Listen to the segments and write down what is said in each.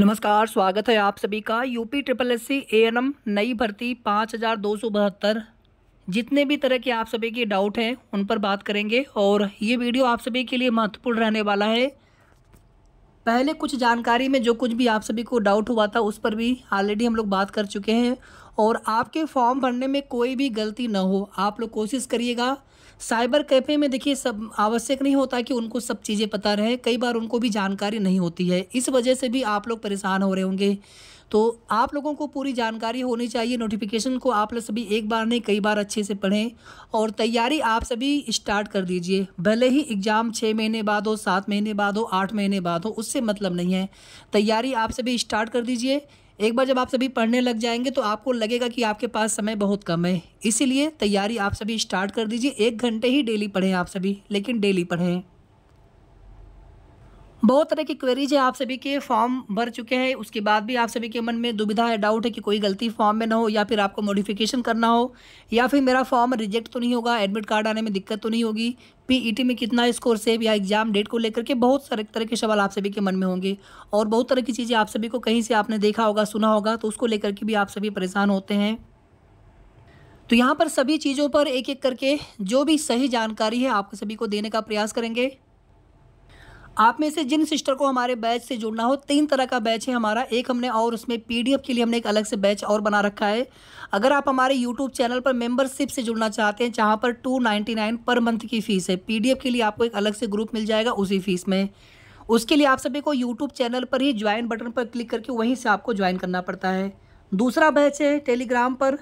नमस्कार स्वागत है आप सभी का UP triple S C A N M नई भर्ती पाँच हज़ार दो सौ बहत्तर जितने भी तरह के आप सभी के डाउट हैं उन पर बात करेंगे और ये वीडियो आप सभी के लिए महत्वपूर्ण रहने वाला है पहले कुछ जानकारी में जो कुछ भी आप सभी को डाउट हुआ था उस पर भी ऑलरेडी हम लोग बात कर चुके हैं और आपके फॉर्म भरने में कोई भी गलती ना हो आप लोग कोशिश करिएगा साइबर कैफ़े में देखिए सब आवश्यक नहीं होता कि उनको सब चीज़ें पता रहे कई बार उनको भी जानकारी नहीं होती है इस वजह से भी आप लोग परेशान हो रहे होंगे तो आप लोगों को पूरी जानकारी होनी चाहिए नोटिफिकेशन को आप लोग सभी एक बार नहीं कई बार अच्छे से पढ़ें और तैयारी आप सभी स्टार्ट कर दीजिए भले ही एग्ज़ाम छः महीने बाद हो सात महीने बाद हो आठ महीने बाद हो उससे मतलब नहीं है तैयारी आप सभी स्टार्ट कर दीजिए एक बार जब आप सभी पढ़ने लग जाएंगे तो आपको लगेगा कि आपके पास समय बहुत कम है इसीलिए तैयारी आप सभी स्टार्ट कर दीजिए एक घंटे ही डेली पढ़ें आप सभी लेकिन डेली पढ़ें बहुत तरह की क्वेरीज है आप सभी के फॉर्म भर चुके हैं उसके बाद भी आप सभी के मन में दुविधा है डाउट है कि कोई गलती फॉर्म में ना हो या फिर आपको मॉडिफिकेशन करना हो या फिर मेरा फॉर्म रिजेक्ट तो नहीं होगा एडमिट कार्ड आने में दिक्कत तो नहीं होगी पीईटी e में कितना स्कोर सेव या एग्जाम डेट को लेकर के बहुत सारे तरह के सवाल आप सभी के मन में होंगे और बहुत तरह की चीज़ें आप सभी को कहीं से आपने देखा होगा सुना होगा तो उसको लेकर के भी आप सभी परेशान होते हैं तो यहाँ पर सभी चीज़ों पर एक एक करके जो भी सही जानकारी है आप सभी को देने का प्रयास करेंगे आप में से जिन सिस्टर को हमारे बैच से जुड़ना हो तीन तरह का बैच है हमारा एक हमने और उसमें पीडीएफ के लिए हमने एक अलग से बैच और बना रखा है अगर आप हमारे यूट्यूब चैनल पर मेंबरशिप से जुड़ना चाहते हैं जहाँ पर टू नाइन्टी नाइन पर मंथ की फ़ीस है पीडीएफ के लिए आपको एक अलग से ग्रुप मिल जाएगा उसी फ़ीस में उसके लिए आप सभी को यूट्यूब चैनल पर ही ज्वाइन बटन पर क्लिक करके वहीं से आपको ज्वाइन करना पड़ता है दूसरा बैच है टेलीग्राम पर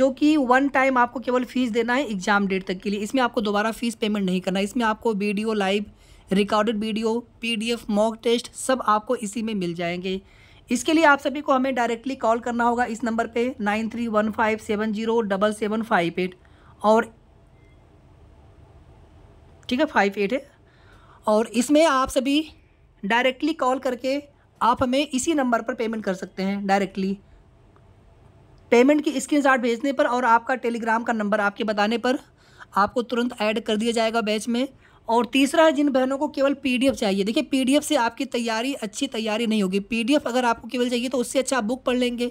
जो कि वन टाइम आपको केवल फ़ीस देना है एग्ज़ाम डेट तक के लिए इसमें आपको दोबारा फ़ीस पेमेंट नहीं करना इसमें आपको video live recorded video PDF mock test सब आपको इसी में मिल जाएंगे इसके लिए आप सभी को हमें डायरेक्टली कॉल करना होगा इस नंबर पे nine three one five seven zero double seven five eight और ठीक है फाइव एट है और इसमें आप सभी डायरेक्टली कॉल करके आप हमें इसी नंबर पर पेमेंट कर सकते हैं डायरेक्टली पेमेंट की स्क्रीनशॉट भेजने पर और आपका टेलीग्राम का नंबर आपके बताने पर आपको तुरंत ऐड कर दिया जाएगा बैच में और तीसरा है जिन बहनों को केवल पीडीएफ चाहिए देखिए पीडीएफ से आपकी तैयारी अच्छी तैयारी नहीं होगी पीडीएफ अगर आपको केवल चाहिए तो उससे अच्छा आप बुक पढ़ लेंगे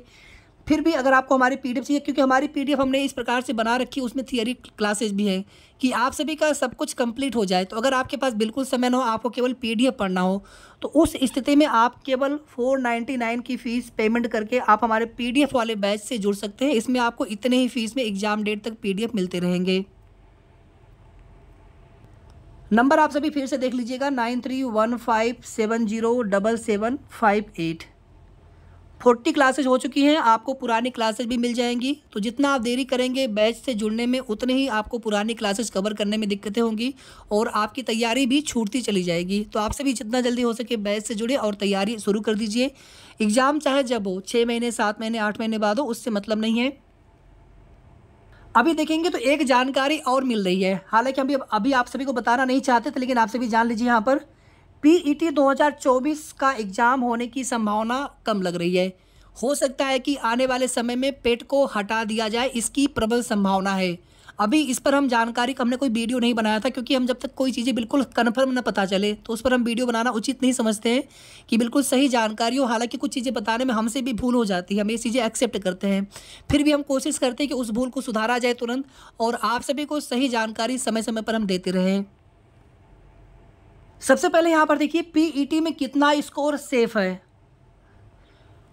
फिर भी अगर आपको हमारी पीडीएफ चाहिए क्योंकि हमारी पीडीएफ हमने इस प्रकार से बना रखी उसमें थियरी क्लासेस भी हैं कि आप सभी का सब कुछ कंप्लीट हो जाए तो अगर आपके पास बिल्कुल समय ना हो आपको केवल पी पढ़ना हो तो उस स्थिति में आप केवल 499 की फ़ीस पेमेंट करके आप हमारे पी वाले बैच से जुड़ सकते हैं इसमें आपको इतने ही फीस में एग्ज़ाम डेट तक पी मिलते रहेंगे नंबर आप सभी फिर से देख लीजिएगा nine three one five seven zero double seven five eight forty classes हो चुकी हैं आपको पुरानी क्लासेज भी मिल जाएंगी तो जितना आप देरी करेंगे बैच से जुड़ने में उतने ही आपको पुरानी क्लासेज कवर करने में दिक्कतें होंगी और आपकी तैयारी भी छूटती चली जाएगी तो आपसे भी जितना जल्दी हो सके बैच से जुड़े और तैयारी शुरू कर दीजिए एग्ज़ाम चाहे जब हो छः महीने सात महीने आठ महीने बाद हो उससे मतलब नहीं है अभी देखेंगे तो एक जानकारी और मिल रही है हालांकि अभी अभी आप सभी को बताना नहीं चाहते थे लेकिन आप सभी जान लीजिए यहाँ पर पी ई टी का एग्ज़ाम होने की संभावना कम लग रही है हो सकता है कि आने वाले समय में पेट को हटा दिया जाए इसकी प्रबल संभावना है अभी इस पर हम जानकारी हमने कोई वीडियो नहीं बनाया था क्योंकि हम जब तक कोई चीज़ें बिल्कुल कन्फर्म न पता चले तो उस पर हम वीडियो बनाना उचित नहीं समझते हैं कि बिल्कुल सही जानकारी हो हालांकि कुछ चीज़ें बताने में हमसे भी भूल हो जाती है हम ये चीज़ें एक्सेप्ट करते हैं फिर भी हम कोशिश करते हैं कि उस भूल को सुधारा जाए तुरंत और आप सभी को सही जानकारी समय समय पर हम देते रहें सबसे पहले यहाँ पर देखिए पीईटी e में कितना स्कोर सेफ है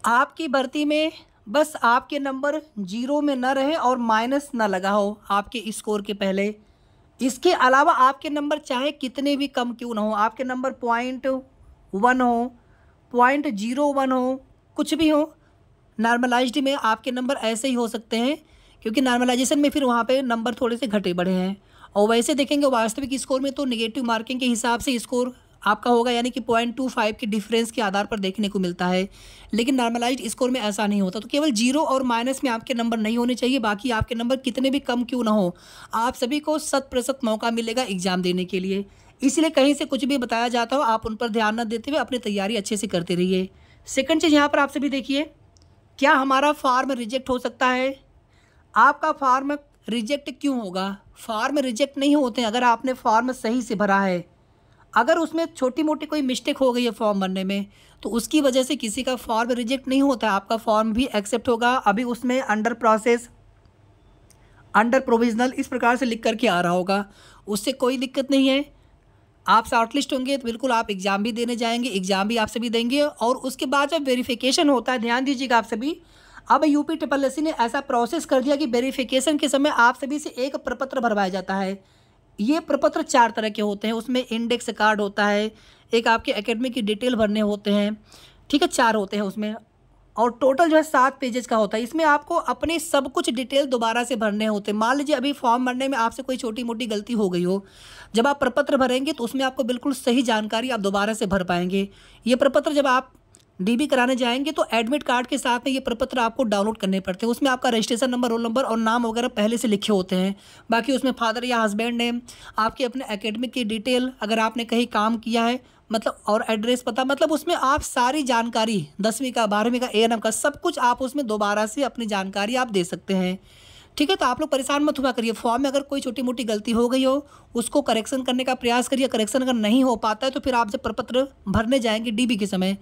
आपकी भर्ती में बस आपके नंबर जीरो में ना रहे और माइनस ना लगा हो आपके स्कोर के पहले इसके अलावा आपके नंबर चाहे कितने भी कम क्यों ना हो आपके नंबर पॉइंट वन हो पॉइंट जीरो वन हो कुछ भी हो नॉर्मलाइज्ड में आपके नंबर ऐसे ही हो सकते हैं क्योंकि नॉर्मलाइजेशन में फिर वहाँ पे नंबर थोड़े से घटे बढ़े हैं और वैसे देखेंगे वास्तविक स्कोर में तो निगेटिव मार्किंग के हिसाब से स्कोर आपका होगा यानी कि पॉइंट टू फाइव के डिफरेंस के आधार पर देखने को मिलता है लेकिन नॉर्मलाइज स्कोर में ऐसा नहीं होता तो केवल जीरो और माइनस में आपके नंबर नहीं होने चाहिए बाकी आपके नंबर कितने भी कम क्यों ना हो आप सभी को शत प्रतिशत मौका मिलेगा एग्ज़ाम देने के लिए इसलिए कहीं से कुछ भी बताया जाता हो आप उन पर ध्यान न देते हुए अपनी तैयारी अच्छे से करते रहिए सेकेंड चीज़ यहाँ पर आप सभी देखिए क्या हमारा फार्म रिजेक्ट हो सकता है आपका फार्म रिजेक्ट क्यों होगा फार्म रिजेक्ट नहीं होते अगर आपने फार्म सही से भरा है अगर उसमें छोटी मोटी कोई मिस्टेक हो गई है फॉर्म भरने में तो उसकी वजह से किसी का फॉर्म रिजेक्ट नहीं होता आपका फॉर्म भी एक्सेप्ट होगा अभी उसमें अंडर प्रोसेस अंडर प्रोविजनल इस प्रकार से लिख करके आ रहा होगा उससे कोई दिक्कत नहीं है आप शॉर्टलिस्ट होंगे तो बिल्कुल आप एग्ज़ाम भी देने जाएंगे एग्ज़ाम भी आप सभी देंगे और उसके बाद जब वेरिफिकेशन होता है ध्यान दीजिएगा आप सभी अब यूपी ट्रिपल एस ने ऐसा प्रोसेस कर दिया कि वेरिफिकेशन के समय आप सभी से एक प्रपत्र भरवाया जाता है ये प्रपत्र चार तरह के होते हैं उसमें इंडेक्स कार्ड होता है एक आपके एकेडमी की डिटेल भरने होते हैं ठीक है चार होते हैं उसमें और टोटल जो है सात पेजेस का होता है इसमें आपको अपने सब कुछ डिटेल दोबारा से भरने होते हैं मान लीजिए अभी फॉर्म भरने में आपसे कोई छोटी मोटी गलती हो गई हो जब आप प्रपत्र भरेंगे तो उसमें आपको बिल्कुल सही जानकारी आप दोबारा से भर पाएंगे ये प्रपत्र जब आप डीबी कराने जाएंगे तो एडमिट कार्ड के साथ में ये प्रपत्र आपको डाउनलोड करने पड़ते हैं उसमें आपका रजिस्ट्रेशन नंबर रोल नंबर और नाम वगैरह पहले से लिखे होते हैं बाकी उसमें फादर या हस्बैंड नेम आपके अपने एकेडमिक की डिटेल अगर आपने कहीं काम किया है मतलब और एड्रेस पता मतलब उसमें आप सारी जानकारी दसवीं का बारहवीं का ए का सब कुछ आप उसमें दोबारा से अपनी जानकारी आप दे सकते हैं ठीक है तो आप लोग परेशान मत हुआ करिए फॉर्म में अगर कोई छोटी मोटी गलती हो गई हो उसको करेक्शन करने का प्रयास करिए करेक्शन अगर नहीं हो पाता है तो फिर आप जब प्रपत्र भरने जाएंगे डीबी के समय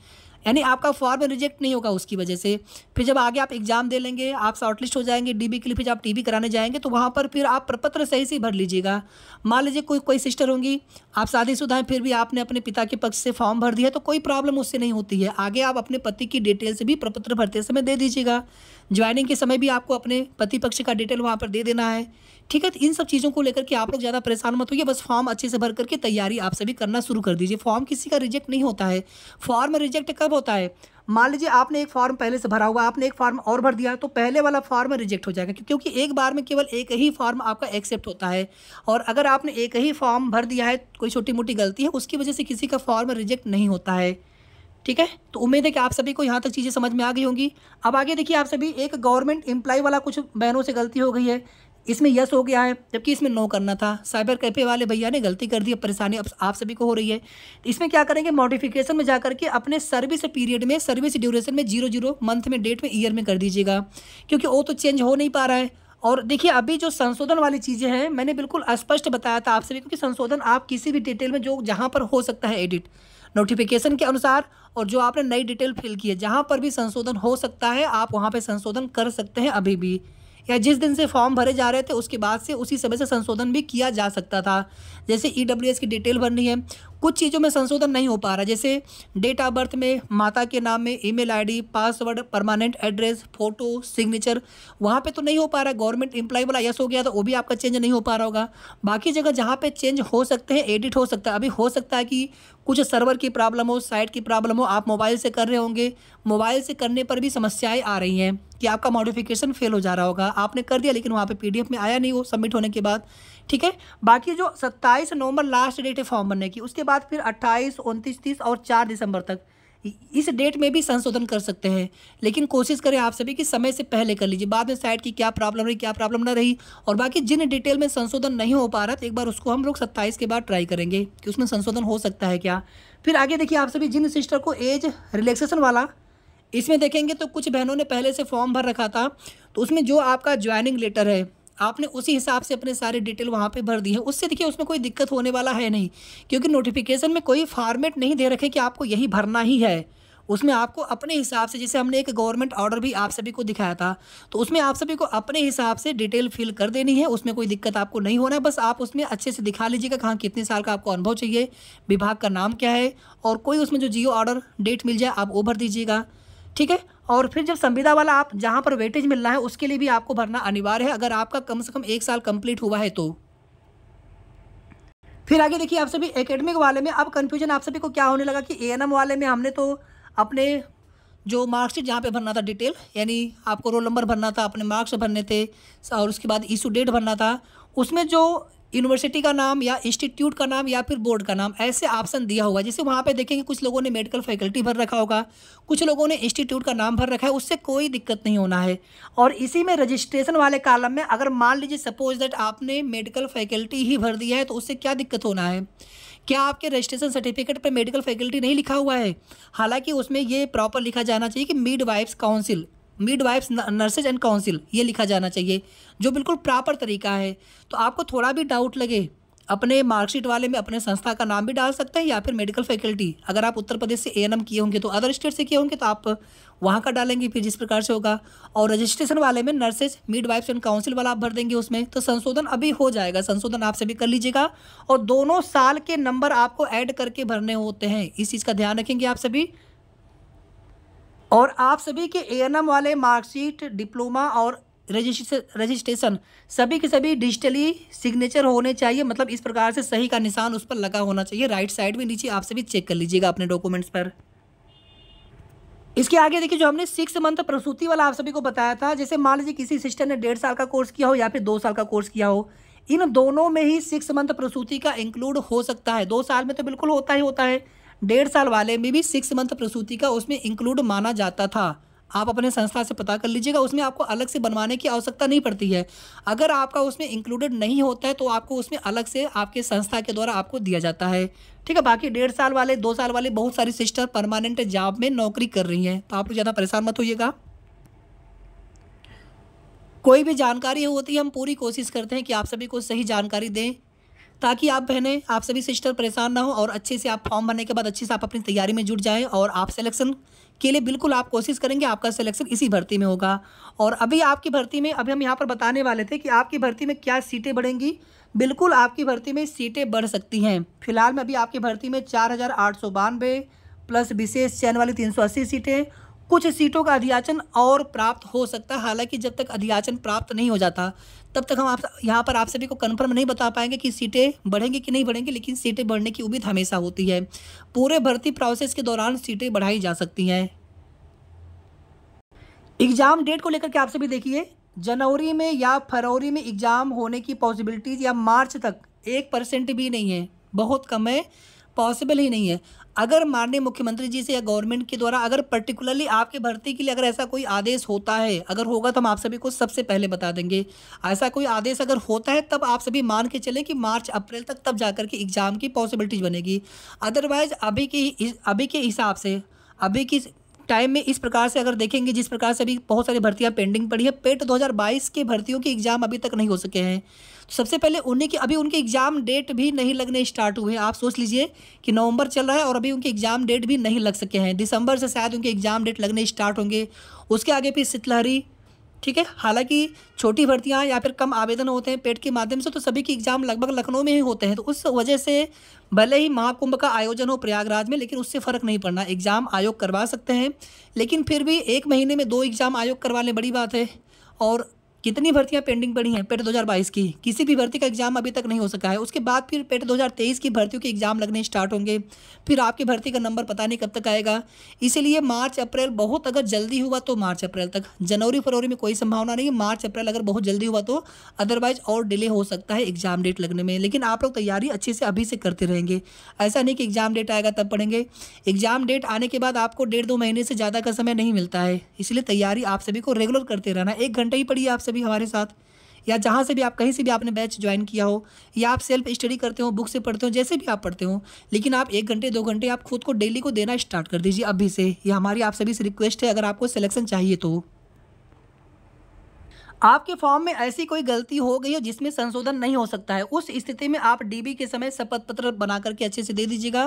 यानी आपका फॉर्म रिजेक्ट नहीं होगा उसकी वजह से फिर जब आगे आप एग्ज़ाम दे लेंगे आप शॉर्टलिस्ट हो जाएंगे डीबी के लिए फिर आप टीबी कराने जाएंगे तो वहाँ पर फिर आप प्रपत्र सही से भर लीजिएगा मान लीजिए कोई कोई सिस्टर होंगी आप शादीशुदा हैं फिर भी आपने अपने पिता के पक्ष से फॉर्म भर दिया तो कोई प्रॉब्लम उससे नहीं होती है आगे आप अपने पति की डिटेल से भी प्रपत्र भरते समय दे दीजिएगा ज्वाइनिंग के समय भी आपको अपने पति पक्ष का डिटेल वहाँ पर दे देना है ठीक है तो इन सब चीज़ों को लेकर के आप लोग ज़्यादा परेशान मत होइए बस फॉर्म अच्छे से भर करके तैयारी आप सभी करना शुरू कर दीजिए फॉर्म किसी का रिजेक्ट नहीं होता है फॉर्म रिजेक्ट कब होता है मान लीजिए आपने एक फॉर्म पहले से भरा हुआ आपने एक फॉर्म और भर दिया तो पहले वाला फॉर्म रिजेक्ट हो जाएगा क्योंकि एक बार में केवल एक ही फॉर्म आपका एक्सेप्ट होता है और अगर आपने एक ही फॉर्म भर दिया है कोई छोटी मोटी गलती है उसकी वजह से किसी का फॉर्म रिजेक्ट नहीं होता है ठीक है तो उम्मीद है कि आप सभी को यहाँ तक चीज़ें समझ में आ गई होंगी अब आगे देखिए आप सभी एक गवर्नमेंट एम्प्लाई वाला कुछ बहनों से गलती हो गई है इसमें यस हो गया है जबकि इसमें नो करना था साइबर कैफे वाले भैया ने गलती कर दी अब परेशानी अब आप सभी को हो रही है इसमें क्या करेंगे मॉडिफिकेशन में जा करके अपने सर्विस पीरियड में सर्विस ड्यूरेशन में जीरो जीरो मंथ में डेट में ईयर में कर दीजिएगा क्योंकि वो तो चेंज हो नहीं पा रहा है और देखिए अभी जो संशोधन वाली चीज़ें हैं मैंने बिल्कुल स्पष्ट बताया था आप सभी को कि संशोधन आप किसी भी डिटेल में जो जहाँ पर हो सकता है एडिट नोटिफिकेशन के अनुसार और जो आपने नई डिटेल फिल की है जहाँ पर भी संशोधन हो सकता है आप वहाँ पर संशोधन कर सकते हैं अभी भी या जिस दिन से फॉर्म भरे जा रहे थे उसके बाद से उसी समय से संशोधन भी किया जा सकता था जैसे ई e की डिटेल भरनी है कुछ चीज़ों में संशोधन नहीं हो पा रहा जैसे डेट ऑफ बर्थ में माता के नाम में email ID password permanent address photo signature वहाँ पे तो नहीं हो पा रहा गवर्नमेंट एम्प्लॉय वाला यस हो गया तो वो भी आपका चेंज नहीं हो पा रहा होगा बाकी जगह जहाँ पे चेंज हो सकते हैं एडिट हो सकता है अभी हो सकता है कि कुछ सर्वर की प्रॉब्लम हो साइट की प्रॉब्लम हो आप मोबाइल से कर रहे होंगे मोबाइल से करने पर भी समस्याएं आ रही हैं कि आपका मॉडिफिकेशन फेल हो जा रहा होगा आपने कर दिया लेकिन वहाँ पे पीडीएफ में आया नहीं वो सबमिट होने के बाद ठीक है बाकी जो सत्ताईस नवंबर लास्ट डेट है फॉर्म भरने की उसके बाद फिर अट्ठाईस उनतीस तीस और चार दिसंबर तक इस डेट में भी संशोधन कर सकते हैं लेकिन कोशिश करें आप सभी कि समय से पहले कर लीजिए बाद में साइड की क्या प्रॉब्लम रही क्या प्रॉब्लम ना रही और बाकी जिन डिटेल में संशोधन नहीं हो पा रहा तो एक बार उसको हम लोग सत्ताईस के बाद ट्राई करेंगे कि उसमें संशोधन हो सकता है क्या फिर आगे देखिए आप सभी जिन सिस्टर को एज रिलैक्सेशन वाला इसमें देखेंगे तो कुछ बहनों ने पहले से फॉर्म भर रखा था तो उसमें जो आपका ज्वाइनिंग लेटर है आपने उसी हिसाब से अपने सारे डिटेल वहाँ पे भर दी है उससे देखिए उसमें कोई दिक्कत होने वाला है नहीं क्योंकि नोटिफिकेशन में कोई फॉर्मेट नहीं दे रखे कि आपको यही भरना ही है उसमें आपको अपने हिसाब से जैसे हमने एक गवर्नमेंट ऑर्डर भी आप सभी को दिखाया था तो उसमें आप सभी को अपने हिसाब से डिटेल फिल कर देनी है उसमें कोई दिक्कत आपको नहीं होना है बस आप उसमें अच्छे से दिखा लीजिएगा कहाँ कितने साल का आपको अनुभव चाहिए विभाग का नाम क्या है और कोई उसमें जो जियो ऑर्डर डेट मिल जाए आप वो भर दीजिएगा ठीक है और फिर जब संविदा वाला आप जहाँ पर वेटेज मिल है उसके लिए भी आपको भरना अनिवार्य है अगर आपका कम से कम एक साल कंप्लीट हुआ है तो फिर आगे देखिए आप सभी एकेडमिक वाले में अब कन्फ्यूजन आप सभी को क्या होने लगा कि ए वाले में हमने तो अपने जो मार्कशीट जहाँ पे भरना था डिटेल यानी आपको रोल नंबर भरना था अपने मार्क्स भरने थे और उसके बाद इशू डेट भरना था उसमें जो यूनिवर्सिटी का नाम या इंस्टीट्यूट का नाम या फिर बोर्ड का नाम ऐसे ऑप्शन दिया होगा जैसे वहाँ पे देखेंगे कुछ लोगों ने मेडिकल फैकल्टी भर रखा होगा कुछ लोगों ने इंस्टीट्यूट का नाम भर रखा है उससे कोई दिक्कत नहीं होना है और इसी में रजिस्ट्रेशन वाले कालम में अगर मान लीजिए सपोज दैट आपने मेडिकल फैकल्टी ही भर दिया है तो उससे क्या दिक्कत होना है क्या आपके रजिस्ट्रेशन सर्टिफिकेट पर मेडिकल फैकल्टी नहीं लिखा हुआ है हालांकि उसमें ये प्रॉपर लिखा जाना चाहिए कि mid council midwives nurses and council ये लिखा जाना चाहिए जो बिल्कुल प्रॉपर तरीका है तो आपको थोड़ा भी डाउट लगे अपने मार्कशीट वाले में अपने संस्था का नाम भी डाल सकते हैं या फिर मेडिकल फैकल्टी अगर आप उत्तर प्रदेश से ए किए होंगे तो अदर स्टेट से किए होंगे तो आप वहाँ का डालेंगे फिर जिस प्रकार से होगा और रजिस्ट्रेशन वाले में nurses midwifes and council वाला आप भर देंगे उसमें तो संशोधन अभी हो जाएगा संशोधन आपसे भी कर लीजिएगा और दोनों साल के नंबर आपको ऐड करके भरने होते हैं इस चीज़ का ध्यान रखेंगे आप सभी और आप सभी के ए वाले मार्कशीट डिप्लोमा और रजिस्ट्रेशन सभी के सभी डिजिटली सिग्नेचर होने चाहिए मतलब इस प्रकार से सही का निशान उस पर लगा होना चाहिए राइट साइड में नीचे आप सभी चेक कर लीजिएगा अपने डॉक्यूमेंट्स पर इसके आगे देखिए जो हमने सिक्स मंथ प्रसूति वाला आप सभी को बताया था जैसे मान लीजिए किसी सिस्टर ने डेढ़ साल का कोर्स किया हो या फिर दो साल का कोर्स किया हो इन दोनों में ही सिक्स मंथ प्रसूति का इंक्लूड हो सकता है दो साल में तो बिल्कुल होता ही होता है डेढ़ साल वाले में भी सिक्स मंथ प्रसूति का उसमें इंक्लूड माना जाता था आप अपने संस्था से पता कर लीजिएगा उसमें आपको अलग से बनवाने की आवश्यकता नहीं पड़ती है अगर आपका उसमें इंक्लूडेड नहीं होता है तो आपको उसमें अलग से आपके संस्था के द्वारा आपको दिया जाता है ठीक है बाकी डेढ़ साल वाले दो साल वाले बहुत सारी सिस्टर परमानेंट जॉब में नौकरी कर रही हैं तो आप लोग ज़्यादा परेशान मत होइएगा कोई भी जानकारी होती है हम पूरी कोशिश करते हैं कि आप सभी को सही जानकारी दें ताकि आप बहने आप सभी सिस्टर परेशान ना हो और अच्छे से आप फॉर्म भरने के बाद अच्छे से आप अपनी तैयारी में जुट जाएँ और आप सिलेक्शन के लिए बिल्कुल आप कोशिश करेंगे आपका सिलेक्शन इसी भर्ती में होगा और अभी आपकी भर्ती में अभी हम यहाँ पर बताने वाले थे कि आपकी भर्ती में क्या सीटें बढ़ेंगी बिल्कुल आपकी भर्ती में सीटें बढ़ सकती हैं फिलहाल में अभी आपकी भर्ती में चार हज़ार आठ सौ प्लस विशेष चयन वाली तीन सौ अस्सी सीटें कुछ सीटों का अधियाचन और प्राप्त हो सकता है हालांकि जब तक अधियाचन प्राप्त नहीं हो जाता तब तक हम आप यहाँ पर आप सभी को कन्फर्म नहीं बता पाएंगे कि सीटें बढ़ेंगी कि नहीं बढ़ेंगी लेकिन सीटें बढ़ने की उम्मीद हमेशा होती है पूरे भर्ती प्रोसेस के दौरान सीटें बढ़ाई जा सकती हैं एग्ज़ाम डेट को लेकर के आप सभी देखिए जनवरी में या फरवरी में एग्ज़ाम होने की पॉसिबिलिटीज़ या मार्च तक एक परसेंट भी नहीं है बहुत कम है पॉसिबल ही नहीं है अगर माननीय मुख्यमंत्री जी से या गवर्नमेंट के द्वारा अगर पर्टिकुलरली आपके भर्ती के लिए अगर ऐसा कोई आदेश होता है अगर होगा तो हम आप सभी को सबसे पहले बता देंगे ऐसा कोई आदेश अगर होता है तब आप सभी मान के चले कि मार्च अप्रैल तक तब जाकर के एग्ज़ाम की पॉसिबिलिटीज बनेगी अदरवाइज़ अभी की अभी के हिसाब से अभी की टाइम में इस प्रकार से अगर देखेंगे जिस प्रकार से अभी बहुत सारी भर्तियां पेंडिंग पड़ी है पेट 2022 के भर्तियों के एग्ज़ाम अभी तक नहीं हो सके हैं तो सबसे पहले उन्हीं की अभी उनके एग्ज़ाम डेट भी नहीं लगने स्टार्ट हुए हैं आप सोच लीजिए कि नवंबर चल रहा है और अभी उनके एग्ज़ाम डेट भी नहीं लग सके हैं दिसंबर से शायद उनके एग्ज़ाम डेट लगने स्टार्ट होंगे उसके आगे फिर शीतलहरी ठीक है हालांकि छोटी भर्तियां या फिर कम आवेदन होते हैं पेट के माध्यम से तो सभी के एग्ज़ाम लगभग लखनऊ में ही होते हैं तो उस वजह से भले ही महाकुंभ का आयोजन हो प्रयागराज में लेकिन उससे फ़र्क नहीं पड़ना एग्ज़ाम आयोग करवा सकते हैं लेकिन फिर भी एक महीने में दो एग्ज़ाम आयोग करवा लें बड़ी बात है और कितनी भर्तियां पेंडिंग पड़ी हैं पेट 2022 की किसी भी भर्ती का एग्जाम अभी तक नहीं हो सका है उसके बाद फिर पेट 2023 की भर्तियों के एग्जाम लगने स्टार्ट होंगे फिर आपकी भर्ती का नंबर पता नहीं कब तक आएगा इसीलिए मार्च अप्रैल बहुत अगर जल्दी हुआ तो मार्च अप्रैल तक जनवरी फरवरी में कोई संभावना नहीं मार्च अप्रैल अगर बहुत जल्दी हुआ तो अदरवाइज और डिले हो सकता है एग्जाम डेट लगने में लेकिन आप लोग तैयारी अच्छे से अभी से करते रहेंगे ऐसा नहीं कि एग्जाम डेट आएगा तब पढ़ेंगे एग्जाम डेट आने के बाद आपको डेढ़ दो महीने से ज़्यादा का समय नहीं मिलता है इसलिए तैयारी आप सभी को रेगुलर करते रहना एक घंटा ही पढ़िए आप सभी भी हमारे साथ या जहाँ से भी आप कहीं से भी आपने बैच ज्वाइन किया हो या आप सेल्फ स्टडी करते हो बुक से पढ़ते हो जैसे भी आप पढ़ते हो लेकिन आप एक घंटे दो घंटे आप खुद को डेली को देना स्टार्ट कर दीजिए अभी से ये हमारी आप सभी से रिक्वेस्ट है अगर आपको सिलेक्शन चाहिए तो आपके फॉर्म में ऐसी कोई गलती हो गई हो जिसमें संशोधन नहीं हो सकता है उस स्थिति में आप डीबी के समय शपथ पत्र बना करके अच्छे से दे दीजिएगा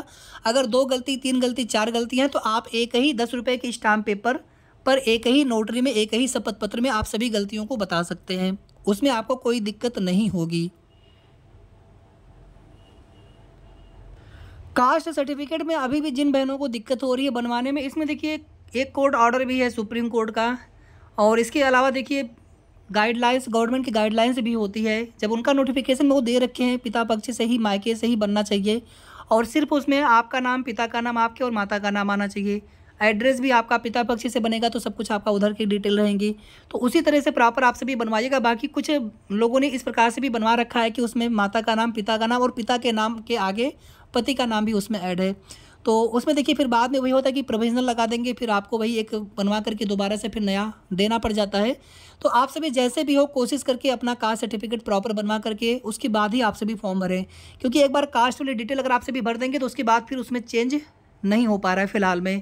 अगर दो गलती तीन गलती चार गलती हैं तो आप एक ही दस रुपये के स्टाम्प पेपर पर एक ही नोटरी में एक ही शपथ पत्र में आप सभी गलतियों को बता सकते हैं उसमें आपको कोई दिक्कत नहीं होगी कास्ट सर्टिफिकेट में अभी भी जिन बहनों को दिक्कत हो रही है बनवाने में इसमें देखिए एक कोर्ट ऑर्डर भी है सुप्रीम कोर्ट का और इसके अलावा देखिए गाइडलाइंस गवर्नमेंट की गाइडलाइंस भी होती है जब उनका नोटिफिकेशन वो दे रखे हैं पिता पक्ष से ही मायके से ही बनना चाहिए और सिर्फ उसमें आपका नाम पिता का नाम आपके और माता का नाम आना चाहिए एड्रेस भी आपका पिता पक्षी से बनेगा तो सब कुछ आपका उधर की डिटेल रहेंगी तो उसी तरह से प्रॉपर आपसे भी बनवाइएगा बाकी कुछ लोगों ने इस प्रकार से भी बनवा रखा है कि उसमें माता का नाम पिता का नाम और पिता के नाम के आगे पति का नाम भी उसमें ऐड है तो उसमें देखिए फिर बाद में वही होता है कि प्रोविजनल लगा देंगे फिर आपको वही एक बनवा करके दोबारा से फिर नया देना पड़ जाता है तो आप सभी जैसे भी हो कोशिश करके अपना कास्ट सर्टिफिकेट प्रॉपर बनवा करके उसके बाद ही आप सभी फॉर्म भरें क्योंकि एक बार कास्ट वाली डिटेल अगर आप सभी भर देंगे तो उसके बाद फिर उसमें चेंज नहीं हो पा रहा है फिलहाल में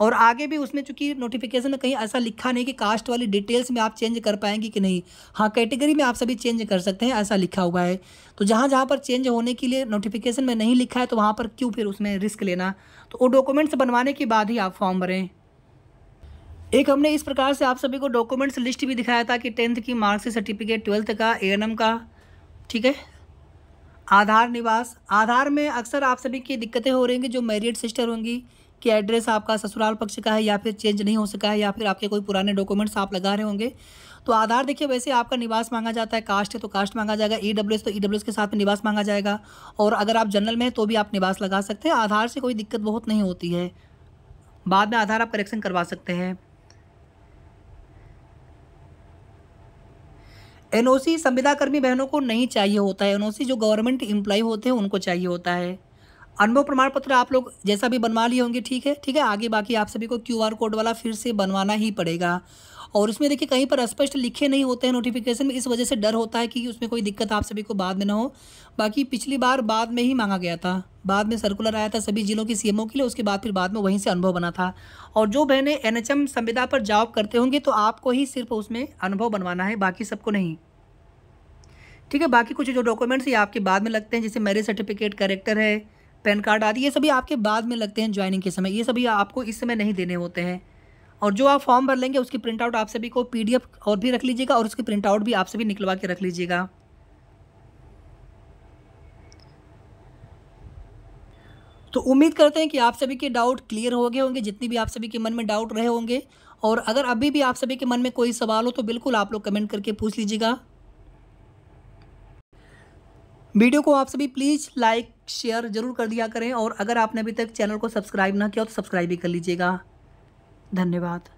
और आगे भी उसमें चूंकि नोटिफिकेशन में कहीं ऐसा लिखा नहीं कि कास्ट वाली डिटेल्स में आप चेंज कर पाएंगे कि नहीं हाँ कैटेगरी में आप सभी चेंज कर सकते हैं ऐसा लिखा हुआ है तो जहाँ जहाँ पर चेंज होने के लिए नोटिफिकेशन में नहीं लिखा है तो वहाँ पर क्यों फिर उसमें रिस्क लेना तो वो डॉक्यूमेंट्स बनवाने के बाद ही आप फॉर्म भरें एक हमने इस प्रकार से आप सभी को डॉक्यूमेंट्स लिस्ट भी दिखाया था कि टेंथ की मार्क्स सर्टिफिकेट ट्वेल्थ का ए का ठीक है आधार निवास आधार में अक्सर आप सभी की दिक्कतें हो रही होंगी जो मैरिड सिस्टर होंगी कि एड्रेस आपका ससुराल पक्ष का है या फिर चेंज नहीं हो सका है या फिर आपके कोई पुराने डॉक्यूमेंट्स आप लगा रहे होंगे तो आधार देखिए वैसे आपका निवास मांगा जाता है कास्ट है तो कास्ट मांगा जाएगा ई डब्ल्यू एस तो ई डब्ल्यू एस के साथ में निवास मांगा जाएगा और अगर आप जनरल में हैं तो भी आप निवास लगा सकते हैं आधार से कोई दिक्कत बहुत नहीं होती है बाद में आधार आप करेक्शन करवा सकते हैं एनओसी संविदाकर्मी बहनों को नहीं चाहिए होता है एनओसी जो गवर्नमेंट एम्प्लॉय होते हैं उनको चाहिए होता है अनुभव प्रमाण पत्र आप लोग जैसा भी बनवा लिए होंगे ठीक है ठीक है आगे बाकी आप सभी को क्यू कोड वाला फिर से बनवाना ही पड़ेगा और उसमें देखिए कहीं पर स्पष्ट लिखे नहीं होते हैं नोटिफिकेशन में इस वजह से डर होता है कि उसमें कोई दिक्कत आप सभी को बाद में ना हो बाकी पिछली बार बाद में ही मांगा गया था बाद में सर्कुलर आया था सभी जिलों के सी के लिए उसके बाद फिर बाद में वहीं से अनुभव बना था और जो बहनें एन संविदा पर जॉब करते होंगे तो आपको ही सिर्फ उसमें अनुभव बनवाना है बाकी सबको नहीं ठीक है बाकी कुछ जो डॉक्यूमेंट्स ये आपके बाद में लगते हैं जैसे मैरिज सर्टिफिकेट करेक्टर है पैन कार्ड आदि ये सभी आपके बाद में लगते हैं ज्वाइनिंग के समय ये सभी आपको इस समय नहीं देने होते हैं और जो आप फॉर्म भर लेंगे उसकी प्रिंट आउट आप सभी को पीडीएफ और भी रख लीजिएगा और उसकी प्रिंट आउट भी आप सभी निकलवा के रख लीजिएगा तो उम्मीद करते हैं कि आप सभी के डाउट क्लियर हो गए होंगे जितनी भी आप सभी के मन में डाउट रहे होंगे और अगर अभी भी आप सभी के मन में कोई सवाल हो तो बिल्कुल आप लोग कमेंट करके पूछ लीजिएगा वीडियो को आप सभी प्लीज़ लाइक शेयर जरूर कर दिया करें और अगर आपने अभी तक चैनल को सब्सक्राइब ना किया तो सब्सक्राइब भी कर लीजिएगा धन्यवाद